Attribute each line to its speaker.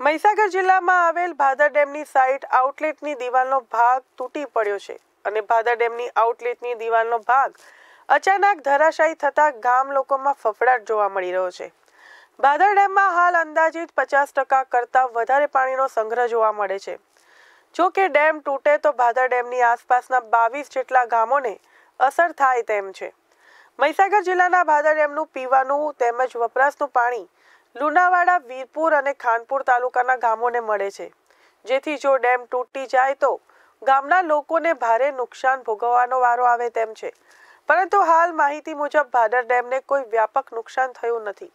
Speaker 1: મહીસાગર જિલ્લામાં આવેલ ભાદર ડેમની સાઇટ આઉટલેટની દિવાલનો ભાગ તૂટી પડ્યો છે અને ભાદર ડેમની આઉટલેટની દિવાલનો ભાગ અચાનક ધરાશાયી થતાં ગામ લોકોમાં ફફડાટ જોવા મળી રહ્યો છે ભાદર ડેમમાં હાલ અંદાજિત પચાસ ટકા કરતાં વધારે પાણીનો સંગ્રહ જોવા મળે છે જો કે ડેમ તૂટે તો ભાદર ડેમની આસપાસના બાવીસ જેટલા ગામોને અસર થાય તેમ છે મહીસાગર જિલ્લાના ભાદર ડેમનું પીવાનું તેમજ વપરાશનું પાણી લુણાવાડા વીરપુર અને ખાનપુર તાલુકાના ગામોને મળે છે જેથી જો ડેમ તૂટી જાય તો ગામના લોકોને ભારે નુકસાન ભોગવવાનો વારો આવે તેમ છે પરંતુ હાલ માહિતી મુજબ ભાદર ડેમને કોઈ વ્યાપક નુકસાન થયું નથી